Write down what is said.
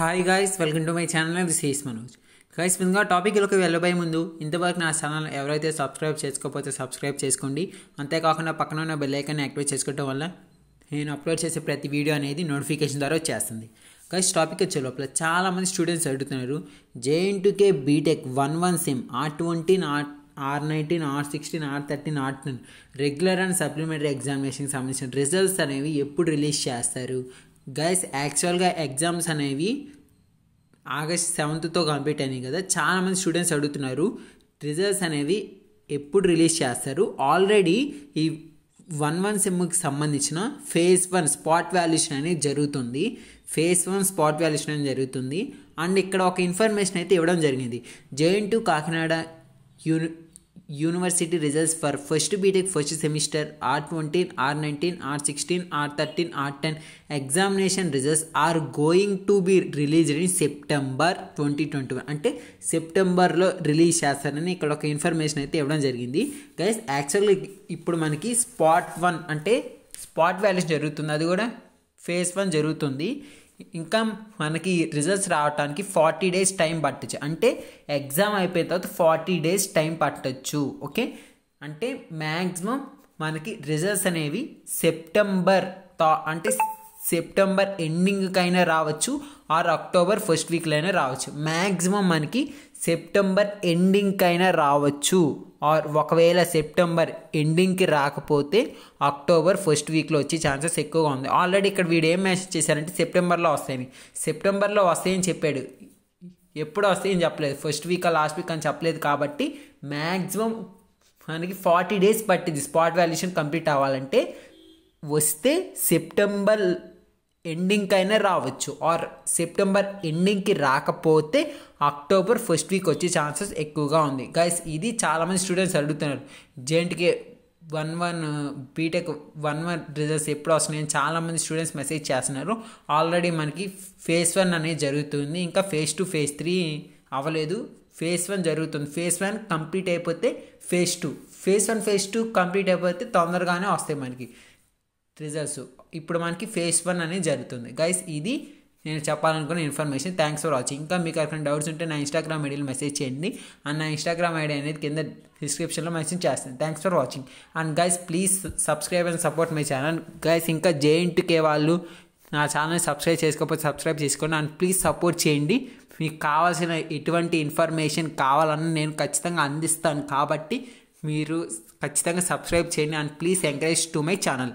hi guys welcome to my channel this is Manoj guys ముందుగా టాపిక్లోకి వెళ్ళబోయే ముందు ఇంతవరకు నా ఛానల్ ఎవరైతే సబ్స్క్రైబ్ చేసుకోకపోతే సబ్స్క్రైబ్ చేసుకోండి అంతేకాకుండా పక్కన ఉన్న బెల్ ఐకాన్ని యాక్టివేట్ చేసుకోవడం వల్ల నేను అప్లోడ్ చేసే ప్రతి వీడియో అనేది నోటిఫికేషన్ ద్వారా వచ్చేస్తుంది గైస్ టాపిక్ వచ్చే లోపల చాలామంది స్టూడెంట్స్ అడుగుతున్నారు JNTUK B Tech one one sem R twenty R R nineteen R sixteen R thirteen R ten regular and supplementary ఎగ్జామినేషన్కి సంబంధించిన రిజల్ట్స్ అనేవి ఎప్పుడు రిలీజ్ చేస్తారు గైస్ యాక్చువల్గా ఎగ్జామ్స్ అనేవి ఆగస్ట్ సెవెంత్తో కంప్లీట్ అయినాయి కదా చాలామంది స్టూడెంట్స్ అడుగుతున్నారు రిజల్ట్స్ అనేవి ఎప్పుడు రిలీజ్ చేస్తారు ఆల్రెడీ ఈ వన్ వన్ సిమ్కి సంబంధించిన ఫేజ్ వన్ స్పాట్ వాల్యుయేషన్ అనేది జరుగుతుంది ఫేజ్ వన్ స్పాట్ వాల్యుయేషన్ అనేది జరుగుతుంది అండ్ ఇక్కడ ఒక ఇన్ఫర్మేషన్ అయితే ఇవ్వడం జరిగింది JNTU Kakinada uni university results for first B Tech first semester R twenty R nineteen R sixteen R thirteen R ten examination results are going to be release in September twenty twenty one అంటే సెప్టెంబర్లో release చేస్తారని ఇక్కడ ఒక information అయితే ఇవ్వడం జరిగింది guys యాక్చువల్గా ఇప్పుడు మనకి స్పాట్ వన్ అంటే స్పాట్ వాల్యూస్ జరుగుతుంది అది కూడా ఫేస్ వన్ జరుగుతుంది ఇంకా మనకి రిజల్ట్స్ రావడానికి ఫార్టీ డేస్ టైం పట్టచ్చు అంటే ఎగ్జామ్ అయిపోయిన తర్వాత ఫార్టీ డేస్ టైం పట్టచ్చు ఓకే అంటే మ్యాక్సిమం మనకి రిజల్ట్స్ అనేవి సెప్టెంబర్ తా అంటే సెప్టెంబర్ ఎండింగ్కైనా రావచ్చు ఆర్ అక్టోబర్ ఫస్ట్ వీక్లైనా రావచ్చు మ్యాక్సిమం మనకి సెప్టెంబర్ ఎండింగ్కైనా రావచ్చు ఆర్ ఒకవేళ సెప్టెంబర్ ఎండింగ్కి రాకపోతే అక్టోబర్ ఫస్ట్ వీక్లో వచ్చే ఛాన్సెస్ ఎక్కువగా ఉంది ఆల్రెడీ ఇక్కడ వీడు ఏం మెసేజ్ చేశారంటే సెప్టెంబర్లో వస్తాయని సెప్టెంబర్లో వస్తాయని చెప్పాడు ఎప్పుడు వస్తాయని చెప్పలేదు ఫస్ట్ వీక్ లాస్ట్ వీక్ అని చెప్పలేదు కాబట్టి మ్యాక్సిమం మనకి ఫార్టీ డేస్ పట్టింది స్పాట్ వాల్యూషన్ కంప్లీట్ అవ్వాలంటే వస్తే సెప్టెంబర్ ఎండింగ్కైనా రావచ్చు ఆర్ సెప్టెంబర్ ఎండింగ్కి రాకపోతే అక్టోబర్ ఫస్ట్ వీక్ వచ్చే ఛాన్సెస్ ఎక్కువగా ఉంది గైస్ ఇది చాలామంది స్టూడెంట్స్ అడుగుతున్నారు JNTUK one one B Tech one one results ఎప్పుడు వస్తున్నాయని చాలామంది స్టూడెంట్స్ మెసేజ్ చేస్తున్నారు ఆల్రెడీ మనకి ఫేస్ వన్ అనేది జరుగుతుంది ఇంకా ఫేస్ టూ ఫేస్ త్రీ అవ్వలేదు ఫేస్ వన్ జరుగుతుంది ఫేస్ వన్ కంప్లీట్ అయిపోతే phase two phase one phase two complete అయిపోతే తొందరగానే వస్తాయి మనకి ట్రిజర్స్ ఇప్పుడు మనకి ఫేస్ వన్ అనేది జరుగుతుంది గైస్ ఇది నేను చెప్పాలనుకున్న ఇన్ఫర్మేషన్ థ్యాంక్స్ ఫర్ వాచింగ్ ఇంకా మీకు ఎక్కడ డౌట్స్ ఉంటే నా ఇన్స్టాగ్రామ్ ఐడీలో మెసేజ్ చేయండి అండ్ నా ఇన్స్టాగ్రామ్ ఐడి అనేది కింద డిస్క్రిప్షన్లో మెసేజ్ చేస్తాను thanks for watching and guys please subscribe and support my channel guys ఇంకా జేఎన్టీకే వాళ్ళు నా ఛానల్ని సబ్స్క్రైబ్ చేసుకోకపోతే సబ్స్క్రైబ్ చేసుకోండి అండ్ ప్లీజ్ సపోర్ట్ చేయండి మీకు కావాల్సిన ఎటువంటి ఇన్ఫర్మేషన్ కావాలన్నా నేను ఖచ్చితంగా అందిస్తాను కాబట్టి మీరు ఖచ్చితంగా సబ్స్క్రైబ్ చేయండి and please encourage to my channel